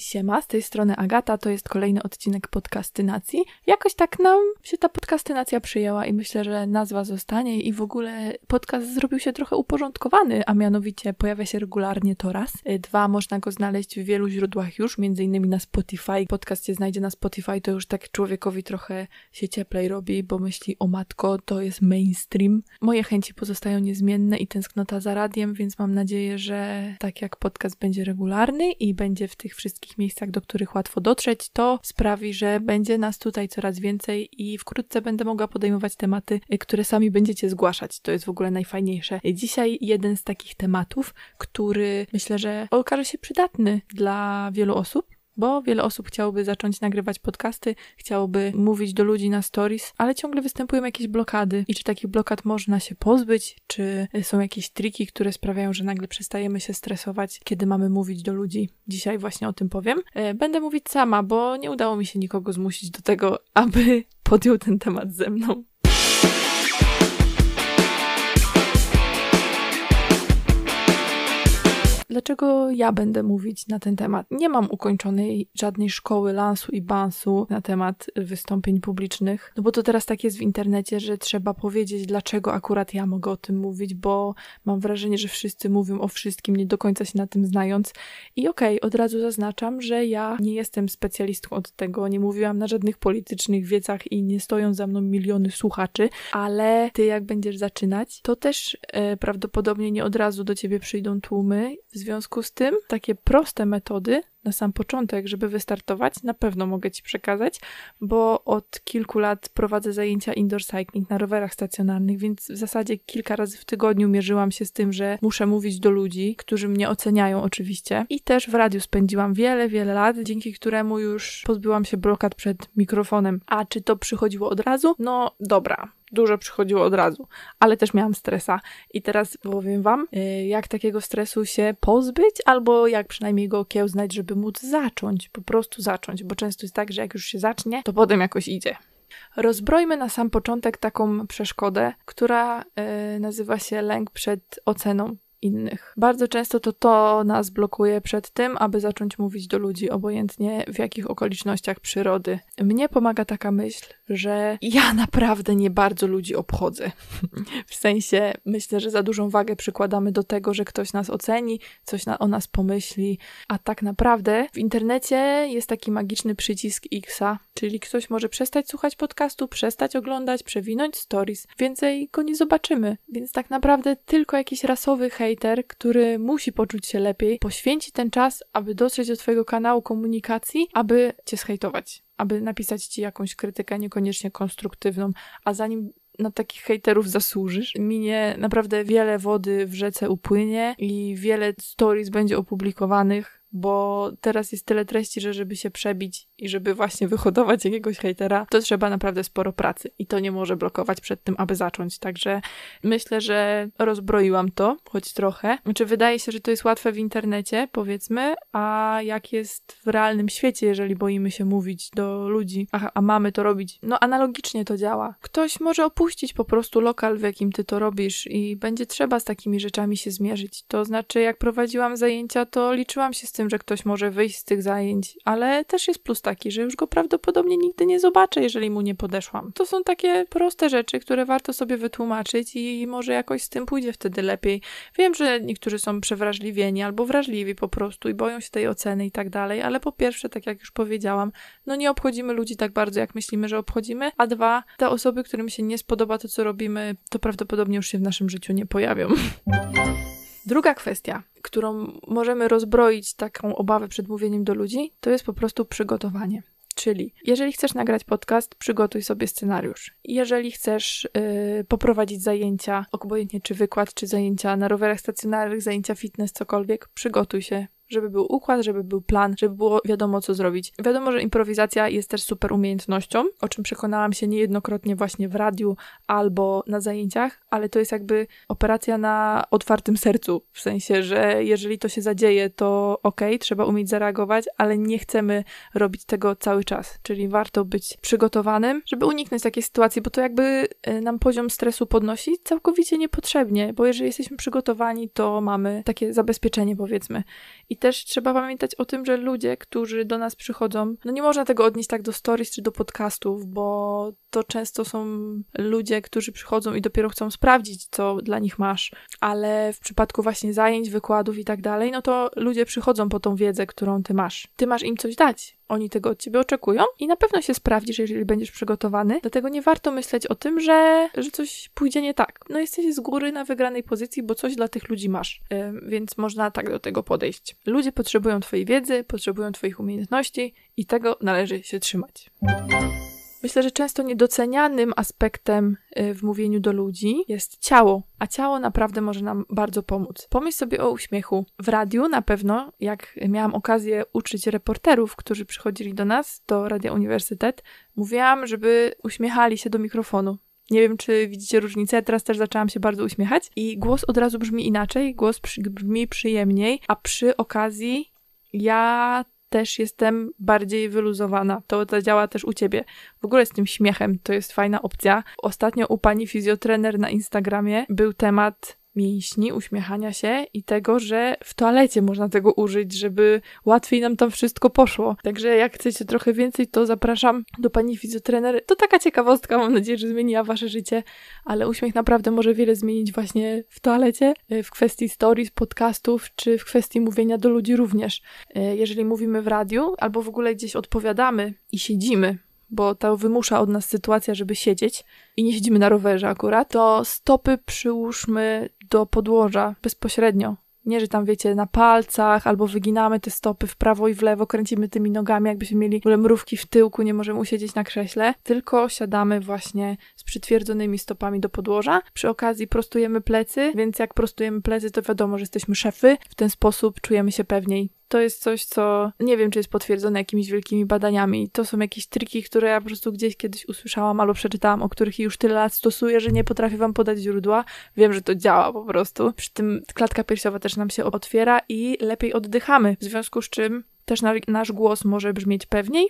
Siema, z tej strony Agata, to jest kolejny odcinek podkastynacji. Jakoś tak nam się ta podkastynacja przyjęła i myślę, że nazwa zostanie i w ogóle podcast zrobił się trochę uporządkowany, a mianowicie pojawia się regularnie to raz. Y, dwa, można go znaleźć w wielu źródłach już, między innymi na Spotify. Podcast się znajdzie na Spotify, to już tak człowiekowi trochę się cieplej robi, bo myśli o matko, to jest mainstream. Moje chęci pozostają niezmienne i tęsknota za radiem, więc mam nadzieję, że tak jak podcast będzie regularny i będzie w tych wszystkich wszystkich miejscach, do których łatwo dotrzeć, to sprawi, że będzie nas tutaj coraz więcej i wkrótce będę mogła podejmować tematy, y, które sami będziecie zgłaszać. To jest w ogóle najfajniejsze. Y, Dzisiaj jeden z takich tematów, który myślę, że okaże się przydatny dla wielu osób, bo wiele osób chciałoby zacząć nagrywać podcasty, chciałoby mówić do ludzi na stories, ale ciągle występują jakieś blokady i czy takich blokad można się pozbyć, czy są jakieś triki, które sprawiają, że nagle przestajemy się stresować, kiedy mamy mówić do ludzi. Dzisiaj właśnie o tym powiem. E, będę mówić sama, bo nie udało mi się nikogo zmusić do tego, aby podjął ten temat ze mną. dlaczego ja będę mówić na ten temat? Nie mam ukończonej żadnej szkoły lansu i bansu na temat wystąpień publicznych, no bo to teraz tak jest w internecie, że trzeba powiedzieć, dlaczego akurat ja mogę o tym mówić, bo mam wrażenie, że wszyscy mówią o wszystkim, nie do końca się na tym znając. I okej, okay, od razu zaznaczam, że ja nie jestem specjalistką od tego, nie mówiłam na żadnych politycznych wiecach i nie stoją za mną miliony słuchaczy, ale ty jak będziesz zaczynać, to też e, prawdopodobnie nie od razu do ciebie przyjdą tłumy, w w związku z tym takie proste metody na sam początek, żeby wystartować, na pewno mogę Ci przekazać, bo od kilku lat prowadzę zajęcia indoor cycling na rowerach stacjonarnych, więc w zasadzie kilka razy w tygodniu mierzyłam się z tym, że muszę mówić do ludzi, którzy mnie oceniają oczywiście. I też w radiu spędziłam wiele, wiele lat, dzięki któremu już pozbyłam się blokad przed mikrofonem. A czy to przychodziło od razu? No dobra, dużo przychodziło od razu, ale też miałam stresa. I teraz powiem Wam, y, jak takiego stresu się pozbyć, albo jak przynajmniej go okiełznać, żeby żeby móc zacząć, po prostu zacząć, bo często jest tak, że jak już się zacznie, to potem jakoś idzie. Rozbrojmy na sam początek taką przeszkodę, która yy, nazywa się lęk przed oceną innych. Bardzo często to to nas blokuje przed tym, aby zacząć mówić do ludzi, obojętnie w jakich okolicznościach przyrody. Mnie pomaga taka myśl, że ja naprawdę nie bardzo ludzi obchodzę. w sensie myślę, że za dużą wagę przykładamy do tego, że ktoś nas oceni, coś na, o nas pomyśli, a tak naprawdę w internecie jest taki magiczny przycisk X-a, czyli ktoś może przestać słuchać podcastu, przestać oglądać, przewinąć stories, więcej go nie zobaczymy. Więc tak naprawdę tylko jakiś rasowy hejt creator, który musi poczuć się lepiej, poświęci ten czas, aby dotrzeć do Twojego kanału komunikacji, aby Cię zhejtować, aby napisać Ci jakąś krytykę, niekoniecznie konstruktywną, a zanim na takich hejterów zasłużysz. Minie naprawdę wiele wody w rzece upłynie i wiele stories będzie opublikowanych bo teraz jest tyle treści, że żeby się przebić i żeby właśnie wyhodować jakiegoś hejtera, to trzeba naprawdę sporo pracy i to nie może blokować przed tym, aby zacząć. Także myślę, że rozbroiłam to, choć trochę. Znaczy, wydaje się, że to jest łatwe w internecie, powiedzmy, a jak jest w realnym świecie, jeżeli boimy się mówić do ludzi, a, a mamy to robić, no analogicznie to działa. Ktoś może opuścić po prostu lokal, w jakim ty to robisz i będzie trzeba z takimi rzeczami się zmierzyć. To znaczy, jak prowadziłam zajęcia, to liczyłam się z tym, tym, że ktoś może wyjść z tych zajęć, ale też jest plus taki, że już go prawdopodobnie nigdy nie zobaczę, jeżeli mu nie podeszłam. To są takie proste rzeczy, które warto sobie wytłumaczyć i może jakoś z tym pójdzie wtedy lepiej. Wiem, że niektórzy są przewrażliwieni albo wrażliwi po prostu i boją się tej oceny i tak dalej, ale po pierwsze, tak jak już powiedziałam, no nie obchodzimy ludzi tak bardzo, jak myślimy, że obchodzimy, a dwa, te osoby, którym się nie spodoba to, co robimy, to prawdopodobnie już się w naszym życiu nie pojawią. Druga kwestia, którą możemy rozbroić taką obawę przed mówieniem do ludzi, to jest po prostu przygotowanie. Czyli jeżeli chcesz nagrać podcast, przygotuj sobie scenariusz. Jeżeli chcesz yy, poprowadzić zajęcia, obojętnie czy wykład, czy zajęcia na rowerach stacjonarnych, zajęcia fitness, cokolwiek, przygotuj się żeby był układ, żeby był plan, żeby było wiadomo, co zrobić. Wiadomo, że improwizacja jest też super umiejętnością, o czym przekonałam się niejednokrotnie właśnie w radiu albo na zajęciach, ale to jest jakby operacja na otwartym sercu, w sensie, że jeżeli to się zadzieje, to okej, okay, trzeba umieć zareagować, ale nie chcemy robić tego cały czas, czyli warto być przygotowanym, żeby uniknąć takiej sytuacji, bo to jakby e, nam poziom stresu podnosi całkowicie niepotrzebnie, bo jeżeli jesteśmy przygotowani, to mamy takie zabezpieczenie, powiedzmy. I też trzeba pamiętać o tym, że ludzie, którzy do nas przychodzą, no nie można tego odnieść tak do stories czy do podcastów, bo to często są ludzie, którzy przychodzą i dopiero chcą sprawdzić, co dla nich masz, ale w przypadku właśnie zajęć, wykładów i tak dalej, no to ludzie przychodzą po tą wiedzę, którą ty masz. Ty masz im coś dać, oni tego od ciebie oczekują i na pewno się sprawdzisz, jeżeli będziesz przygotowany. Dlatego nie warto myśleć o tym, że, że coś pójdzie nie tak. No jesteś z góry na wygranej pozycji, bo coś dla tych ludzi masz, yy, więc można tak do tego podejść. Ludzie potrzebują Twojej wiedzy, potrzebują Twoich umiejętności i tego należy się trzymać. Myślę, że często niedocenianym aspektem y, w mówieniu do ludzi jest ciało, a ciało naprawdę może nam bardzo pomóc. Pomyśl sobie o uśmiechu. W radiu na pewno, jak miałam okazję uczyć reporterów, którzy przychodzili do nas, do Radia Uniwersytet, mówiłam, żeby uśmiechali się do mikrofonu. Nie wiem, czy widzicie różnicę. teraz też zaczęłam się bardzo uśmiechać i głos od razu brzmi inaczej, głos brzmi przyjemniej, a przy okazji ja też jestem bardziej wyluzowana. To zadziała też u ciebie. W ogóle z tym śmiechem to jest fajna opcja. Ostatnio u pani fizjotrener na Instagramie był temat mięśni, uśmiechania się i tego, że w toalecie można tego użyć, żeby łatwiej nam tam wszystko poszło. Także jak chcecie trochę więcej, to zapraszam do pani fizjotrener. To taka ciekawostka, mam nadzieję, że zmieniła wasze życie, ale uśmiech naprawdę może wiele zmienić właśnie w toalecie, e, w kwestii stories, podcastów, czy w kwestii mówienia do ludzi również. E, jeżeli mówimy w radiu albo w ogóle gdzieś odpowiadamy i siedzimy, bo ta wymusza od nas sytuacja, żeby siedzieć i nie siedzimy na rowerze akurat, to stopy przyłóżmy do podłoża bezpośrednio. Nie, że tam wiecie, na palcach, albo wyginamy te stopy w prawo i w lewo, kręcimy tymi nogami, jakbyśmy mieli w ogóle mrówki w tyłku, nie możemy usiedzieć na krześle, tylko siadamy właśnie z przytwierdzonymi stopami do podłoża. Przy okazji prostujemy plecy, więc jak prostujemy plecy, to wiadomo, że jesteśmy szefy. W ten sposób czujemy się pewniej to jest coś, co nie wiem, czy jest potwierdzone jakimiś wielkimi badaniami. To są jakieś triki, które ja po prostu gdzieś kiedyś usłyszałam albo przeczytałam, o których już tyle lat stosuję, że nie potrafię wam podać źródła. Wiem, że to działa po prostu. Przy tym klatka piersiowa też nam się otwiera i lepiej oddychamy, w związku z czym też nasz głos może brzmieć pewniej,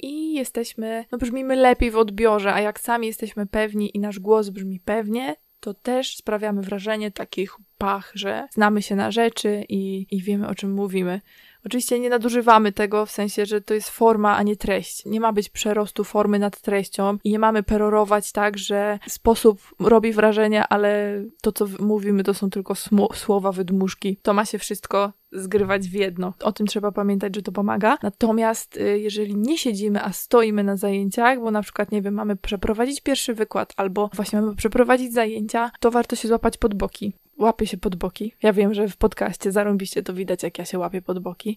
i jesteśmy, no brzmimy lepiej w odbiorze, a jak sami jesteśmy pewni i nasz głos brzmi pewnie, to też sprawiamy wrażenie takich pach, że znamy się na rzeczy i, i wiemy o czym mówimy. Oczywiście nie nadużywamy tego w sensie, że to jest forma, a nie treść. Nie ma być przerostu formy nad treścią i nie mamy perorować tak, że sposób robi wrażenie, ale to, co mówimy, to są tylko słowa, wydmuszki. To ma się wszystko zgrywać w jedno. O tym trzeba pamiętać, że to pomaga. Natomiast y, jeżeli nie siedzimy, a stoimy na zajęciach, bo na przykład, nie wiem, mamy przeprowadzić pierwszy wykład albo właśnie mamy przeprowadzić zajęcia, to warto się złapać pod boki łapię się pod boki. Ja wiem, że w podcaście zarąbiście to widać, jak ja się łapię pod boki.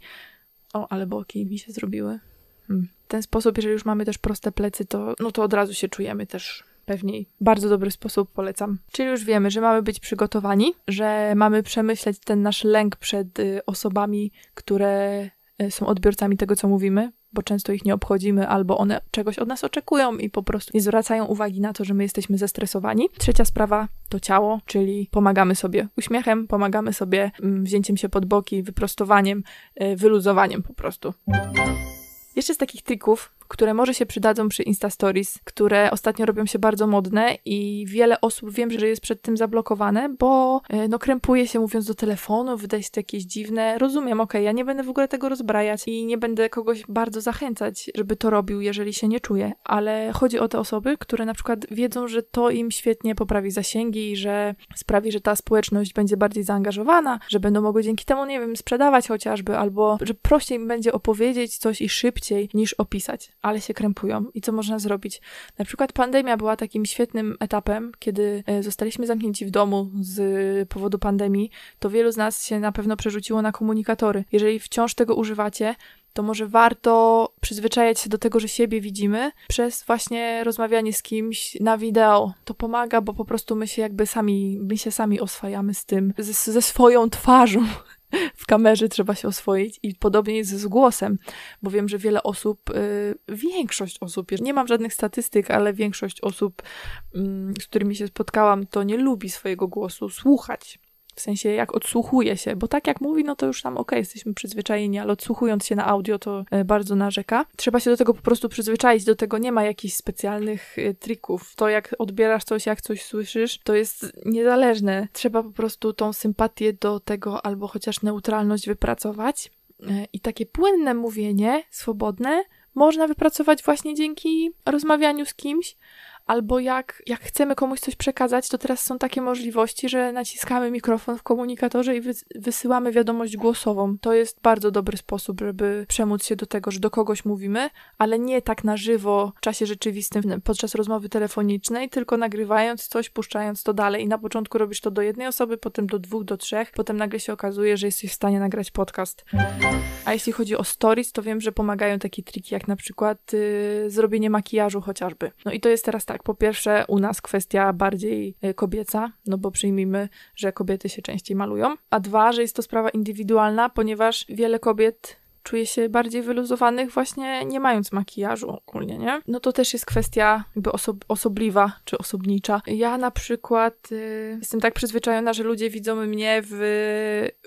O, ale boki mi się zrobiły. W hmm. ten sposób, jeżeli już mamy też proste plecy, to, no to od razu się czujemy też pewniej. Bardzo dobry sposób polecam. Czyli już wiemy, że mamy być przygotowani, że mamy przemyśleć ten nasz lęk przed y, osobami, które y, są odbiorcami tego, co mówimy, bo często ich nie obchodzimy, albo one czegoś od nas oczekują i po prostu nie zwracają uwagi na to, że my jesteśmy zestresowani. Trzecia sprawa to ciało, czyli pomagamy sobie uśmiechem, pomagamy sobie mm, wzięciem się pod boki, wyprostowaniem, e, wyluzowaniem po prostu. Jeszcze z takich trików, które może się przydadzą przy Insta Stories, które ostatnio robią się bardzo modne i wiele osób wiem, że jest przed tym zablokowane, bo e, no krępuje się mówiąc do telefonu, wydaje się to jakieś dziwne. Rozumiem, okej, okay, ja nie będę w ogóle tego rozbrajać i nie będę kogoś bardzo zachęcać, żeby to robił, jeżeli się nie czuje, ale chodzi o te osoby, które na przykład wiedzą, że to im świetnie poprawi zasięgi, że sprawi, że ta społeczność będzie bardziej zaangażowana, że będą mogły dzięki temu, nie wiem, sprzedawać chociażby, albo że prościej będzie opowiedzieć coś i szybciej niż opisać ale się krępują i co można zrobić. Na przykład pandemia była takim świetnym etapem, kiedy e, zostaliśmy zamknięci w domu z powodu pandemii, to wielu z nas się na pewno przerzuciło na komunikatory. Jeżeli wciąż tego używacie, to może warto przyzwyczajać się do tego, że siebie widzimy przez właśnie rozmawianie z kimś na wideo. To pomaga, bo po prostu my się jakby sami, my się sami oswajamy z tym, ze, ze swoją twarzą w kamerze trzeba się oswoić i podobnie jest z głosem, bo wiem, że wiele osób, y, większość osób, nie mam żadnych statystyk, ale większość osób, mm, z którymi się spotkałam, to nie lubi swojego głosu słuchać. W sensie jak odsłuchuje się, bo tak jak mówi, no to już tam okej, okay, jesteśmy przyzwyczajeni, ale odsłuchując się na audio to e, bardzo narzeka. Trzeba się do tego po prostu przyzwyczaić, do tego nie ma jakichś specjalnych e, trików. To jak odbierasz coś, jak coś słyszysz, to jest niezależne. Trzeba po prostu tą sympatię do tego albo chociaż neutralność wypracować. E, I takie płynne mówienie, swobodne, można wypracować właśnie dzięki rozmawianiu z kimś, albo jak, jak chcemy komuś coś przekazać, to teraz są takie możliwości, że naciskamy mikrofon w komunikatorze i wy, wysyłamy wiadomość głosową. To jest bardzo dobry sposób, żeby przemóc się do tego, że do kogoś mówimy, ale nie tak na żywo w czasie rzeczywistym, podczas rozmowy telefonicznej, tylko nagrywając coś, puszczając to dalej i na początku robisz to do jednej osoby, potem do dwóch, do trzech, potem nagle się okazuje, że jesteś w stanie nagrać podcast. A jeśli chodzi o stories, to wiem, że pomagają takie triki jak na przykład yy, zrobienie makijażu chociażby. No i to jest teraz tak, po pierwsze u nas kwestia bardziej e, kobieca, no bo przyjmijmy, że kobiety się częściej malują, a dwa, że jest to sprawa indywidualna, ponieważ wiele kobiet czuje się bardziej wyluzowanych właśnie nie mając makijażu ogólnie, nie? No to też jest kwestia jakby osobliwa czy osobnicza. Ja na przykład y, jestem tak przyzwyczajona, że ludzie widzą mnie w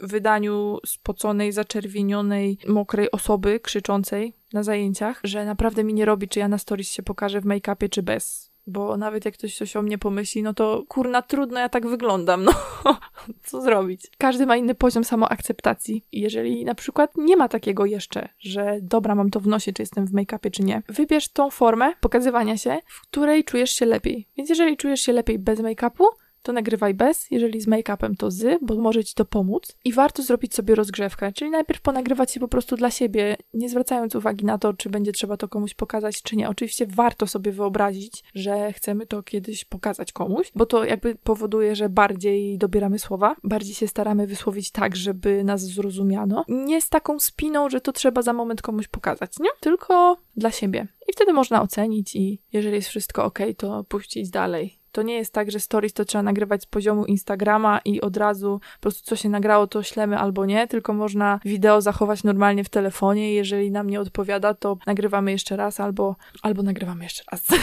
wydaniu spoconej, zaczerwienionej, mokrej osoby krzyczącej na zajęciach, że naprawdę mi nie robi, czy ja na stories się pokażę w make-upie, czy bez bo nawet jak ktoś coś o mnie pomyśli, no to kurna trudno, ja tak wyglądam, no co zrobić? Każdy ma inny poziom samoakceptacji. Jeżeli na przykład nie ma takiego jeszcze, że dobra, mam to w nosie, czy jestem w make-upie, czy nie, wybierz tą formę pokazywania się, w której czujesz się lepiej. Więc jeżeli czujesz się lepiej bez make-upu, to nagrywaj bez, jeżeli z make-upem to z, bo może Ci to pomóc. I warto zrobić sobie rozgrzewkę, czyli najpierw ponagrywać się po prostu dla siebie, nie zwracając uwagi na to, czy będzie trzeba to komuś pokazać, czy nie. Oczywiście warto sobie wyobrazić, że chcemy to kiedyś pokazać komuś, bo to jakby powoduje, że bardziej dobieramy słowa, bardziej się staramy wysłowić tak, żeby nas zrozumiano. Nie z taką spiną, że to trzeba za moment komuś pokazać, nie? Tylko dla siebie. I wtedy można ocenić i jeżeli jest wszystko ok, to puścić dalej to nie jest tak, że stories to trzeba nagrywać z poziomu Instagrama i od razu po prostu co się nagrało, to ślemy albo nie, tylko można wideo zachować normalnie w telefonie. Jeżeli nam nie odpowiada, to nagrywamy jeszcze raz albo, albo nagrywamy jeszcze raz. to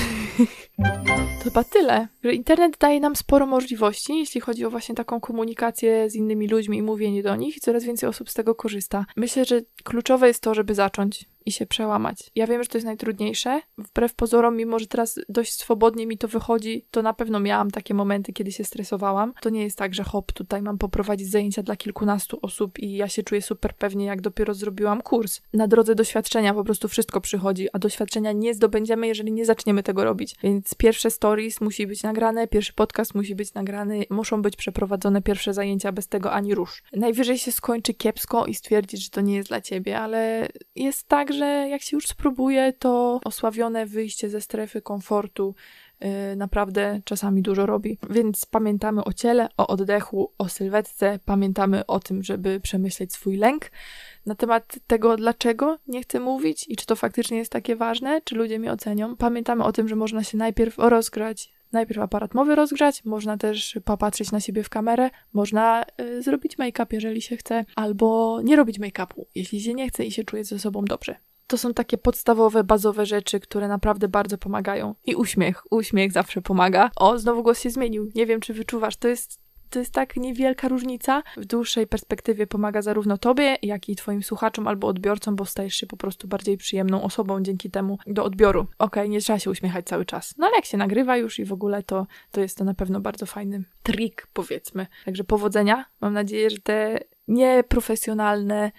chyba tyle, że internet daje nam sporo możliwości, jeśli chodzi o właśnie taką komunikację z innymi ludźmi i mówienie do nich i coraz więcej osób z tego korzysta. Myślę, że kluczowe jest to, żeby zacząć i się przełamać. Ja wiem, że to jest najtrudniejsze. Wbrew pozorom, mimo że teraz dość swobodnie mi to wychodzi, to na pewno miałam takie momenty, kiedy się stresowałam. To nie jest tak, że hop, tutaj mam poprowadzić zajęcia dla kilkunastu osób i ja się czuję super pewnie, jak dopiero zrobiłam kurs. Na drodze doświadczenia po prostu wszystko przychodzi, a doświadczenia nie zdobędziemy, jeżeli nie zaczniemy tego robić. Więc pierwsze stories musi być nagrane, pierwszy podcast musi być nagrany, muszą być przeprowadzone pierwsze zajęcia, bez tego ani rusz. Najwyżej się skończy kiepsko i stwierdzić, że to nie jest dla ciebie, ale jest tak, że jak się już spróbuje, to osławione wyjście ze strefy komfortu y, naprawdę czasami dużo robi. Więc pamiętamy o ciele, o oddechu, o sylwetce, pamiętamy o tym, żeby przemyśleć swój lęk. Na temat tego, dlaczego nie chcę mówić i czy to faktycznie jest takie ważne, czy ludzie mnie ocenią, pamiętamy o tym, że można się najpierw rozgrać, najpierw aparat mowy rozgrzać, można też popatrzeć na siebie w kamerę, można y, zrobić make-up, jeżeli się chce, albo nie robić make-upu, jeśli się nie chce i się czuje ze sobą dobrze. To są takie podstawowe, bazowe rzeczy, które naprawdę bardzo pomagają. I uśmiech. Uśmiech zawsze pomaga. O, znowu głos się zmienił. Nie wiem, czy wyczuwasz. To jest to jest tak niewielka różnica. W dłuższej perspektywie pomaga zarówno tobie, jak i twoim słuchaczom albo odbiorcom, bo stajesz się po prostu bardziej przyjemną osobą dzięki temu do odbioru. Okej, okay, nie trzeba się uśmiechać cały czas. No ale jak się nagrywa już i w ogóle, to, to jest to na pewno bardzo fajny trik, powiedzmy. Także powodzenia. Mam nadzieję, że te nieprofesjonalne,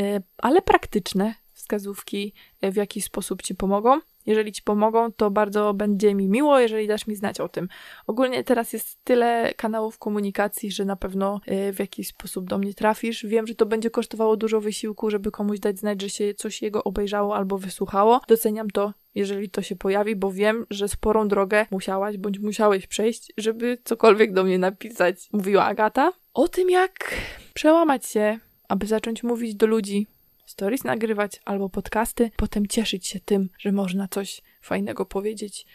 e, ale praktyczne wskazówki e, w jakiś sposób ci pomogą. Jeżeli Ci pomogą, to bardzo będzie mi miło, jeżeli dasz mi znać o tym. Ogólnie teraz jest tyle kanałów komunikacji, że na pewno y, w jakiś sposób do mnie trafisz. Wiem, że to będzie kosztowało dużo wysiłku, żeby komuś dać znać, że się coś jego obejrzało albo wysłuchało. Doceniam to jeżeli to się pojawi, bo wiem, że sporą drogę musiałaś bądź musiałeś przejść, żeby cokolwiek do mnie napisać, mówiła Agata. O tym, jak przełamać się, aby zacząć mówić do ludzi, stories nagrywać albo podcasty, potem cieszyć się tym, że można coś fajnego powiedzieć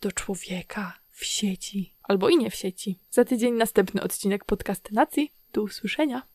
do człowieka w sieci albo i nie w sieci. Za tydzień następny odcinek podcastynacji. Do usłyszenia!